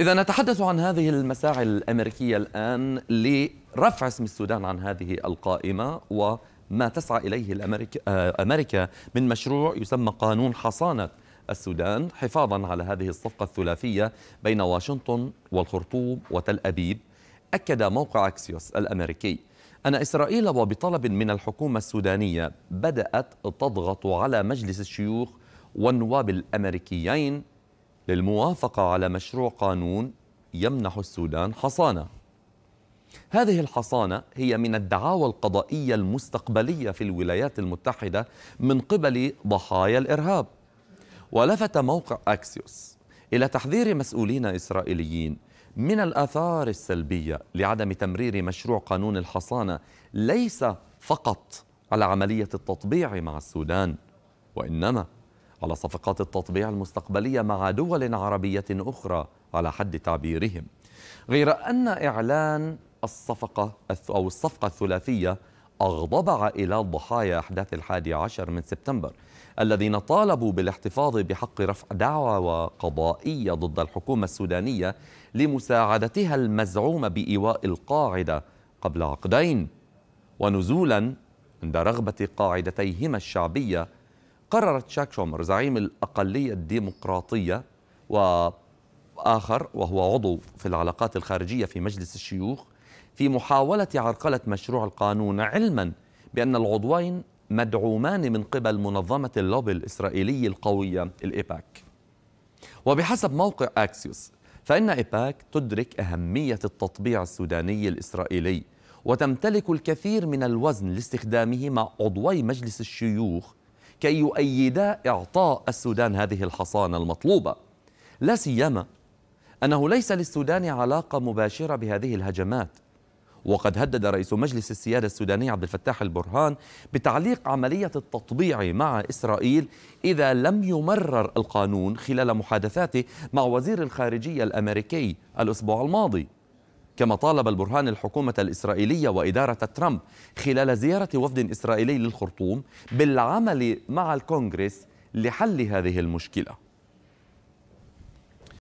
إذا نتحدث عن هذه المساعي الأمريكية الآن لرفع اسم السودان عن هذه القائمة وما تسعى إليه الأمريكا آه، أمريكا من مشروع يسمى قانون حصانة السودان حفاظا على هذه الصفقة الثلاثية بين واشنطن والخرطوم وتل أبيب أكد موقع أكسيوس الأمريكي أن إسرائيل وبطلب من الحكومة السودانية بدأت تضغط على مجلس الشيوخ والنواب الأمريكيين للموافقة على مشروع قانون يمنح السودان حصانة هذه الحصانة هي من الدعاوى القضائية المستقبلية في الولايات المتحدة من قبل ضحايا الإرهاب ولفت موقع أكسيوس إلى تحذير مسؤولين إسرائيليين من الآثار السلبية لعدم تمرير مشروع قانون الحصانة ليس فقط على عملية التطبيع مع السودان وإنما على صفقات التطبيع المستقبلية مع دول عربية أخرى على حد تعبيرهم غير أن إعلان الصفقة أو الصفقة الثلاثية أغضب عائلات ضحايا أحداث الحادي عشر من سبتمبر الذين طالبوا بالاحتفاظ بحق رفع دعوى قضائية ضد الحكومة السودانية لمساعدتها المزعومة بإيواء القاعدة قبل عقدين ونزولا عند رغبة قاعدتيهما الشعبية قررت شاك شومر زعيم الأقلية الديمقراطية وآخر وهو عضو في العلاقات الخارجية في مجلس الشيوخ في محاولة عرقلة مشروع القانون علما بأن العضوين مدعومان من قبل منظمة اللوبي الإسرائيلي القوية الإيباك وبحسب موقع أكسيوس فإن إيباك تدرك أهمية التطبيع السوداني الإسرائيلي وتمتلك الكثير من الوزن لاستخدامه مع عضوي مجلس الشيوخ كي يؤيدا إعطاء السودان هذه الحصانة المطلوبة لا سيما أنه ليس للسودان علاقة مباشرة بهذه الهجمات وقد هدد رئيس مجلس السيادة السوداني عبد الفتاح البرهان بتعليق عملية التطبيع مع إسرائيل إذا لم يمرر القانون خلال محادثاته مع وزير الخارجية الأمريكي الأسبوع الماضي كما طالب البرهان الحكومة الإسرائيلية وإدارة ترامب خلال زيارة وفد إسرائيلي للخرطوم بالعمل مع الكونغرس لحل هذه المشكله